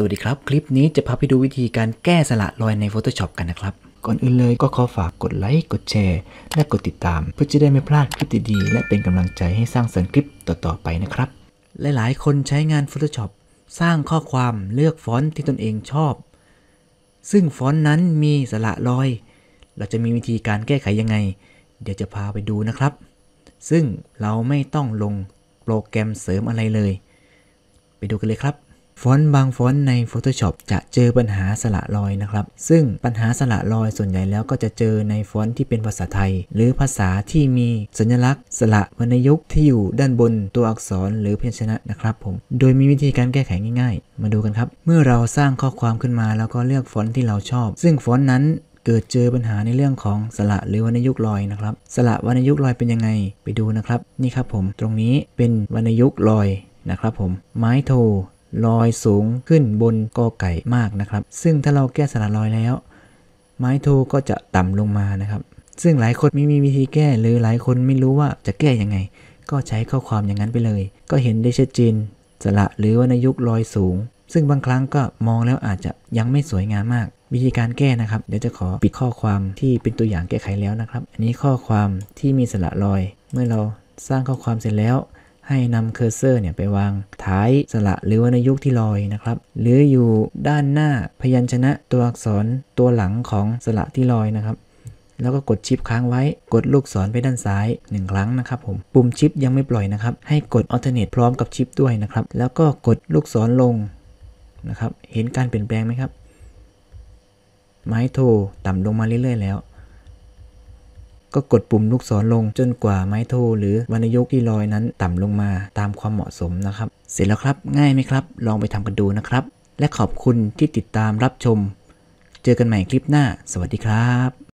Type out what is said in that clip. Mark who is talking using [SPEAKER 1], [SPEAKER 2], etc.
[SPEAKER 1] สวัสดีครับ คลิปนี้จะพาไปดูวิธีการแก้สละรอยใน Photoshop กันนะครับ ก่อนอื่นเลยก็ขอฝากกดไลค์กดแชร์ และกดติดตามเพื่อจะได้ไม่พลาดคลิปดีๆและเป็นกำลังใจให้สร้างสรรค์คลิปต่อๆไปนะครับ หลายๆ คนใช้งาน Photoshop สร้างข้อความเลือกฟอนต์ที่ตนเองชอบ ซึ่งฟอนต์นั้นมีสละรอย เราจะมีวิธีการแก้ไขยังไง เดี๋ยวจะพาไปดูนะครับ ซึ่งเราไม่ต้องลงโปรแกรมเสริมอะไรเลย ไปดูกันเลยครับฟอนต์บางฟอนต์ใน Photoshop จะเจอปัญหาสระรอยนะครับ ซึ่งปัญหาสระรอยส่วนใหญ่แล้วก็จะเจอในฟอนต์ที่เป็นภาษาไทย หรือภาษาที่มีสัญลักษณ์ สระวรรณยุกที่อยู่ด้านบนตัวอักษรหรือเพียงชนะนะครับผม โดยมีวิธีการแก้ไขง่าย ๆ มาดูกันครับ เมื่อเราสร้างข้อความขึ้นมาแล้วก็เลือกฟอนต์ที่เราชอบ ซึ่งฟอนต์นั้นเกิดเจอปัญหาในเรื่องของสระหรือวรรณยุกลอยนะครับ สระวรรณยุกลอยเป็นยังไง ไปดูนะครับ นี่ครับผม ตรงนี้เป็นวรรณยุกลอยนะครับผม ไม้โทลอยสูงขึ้นบนกอไก่มากนะครับ ซึ่งถ้าเราแก้สระลอยแล้ว ไม้โทก็จะต่ำลงมานะครับ ซึ่งหลายคนไม่มีวิธีแก้ หรือหลายคนไม่รู้ว่าจะแก้ยังไง ก็ใช้ข้อความอย่างนั้นไปเลย ก็เห็นได้ชัดเจนสระหรือวันยุกลอยสูง ซึ่งบางครั้งก็มองแล้วอาจจะยังไม่สวยงามมาก วิธีการแก้นะครับ เดี๋ยวจะขอปิดข้อความที่เป็นตัวอย่างแก้ไขแล้วนะครับ อันนี้ข้อความที่มีสระลอย เมื่อเราสร้างข้อความเสร็จแล้วให้นำเคอร์เซอร์เนี่ยไปวางท้ายสระหรือวรรณยุกต์ที่ลอยนะครับ หรืออยู่ด้านหน้าพยัญชนะตัวอักษรตัวหลังของสระที่ลอยนะครับ แล้วก็กดชิปค้างไว้ กดลูกศรไปด้านซ้าย 1 ครั้งนะครับผมปุ่มชิปยังไม่ปล่อยนะครับ ให้กดอัลเทอร์เนทพร้อมกับชิปด้วยนะครับแล้วก็กดลูกศรลงนะครับเห็นการเปลี่ยนแปลงไหมครับไม้โทต่ำลงมาเรื่อยๆแล้วก็กดปุ่มลูกศรลงจนกว่าไม้โท หรือวรรณยุกที่ลอยนั้นต่ำลงมาตามความเหมาะสมนะครับ เสร็จแล้วครับง่ายไหมครับ ลองไปทำกันดูนะครับ และขอบคุณที่ติดตามรับชม เจอกันใหม่คลิปหน้า สวัสดีครับ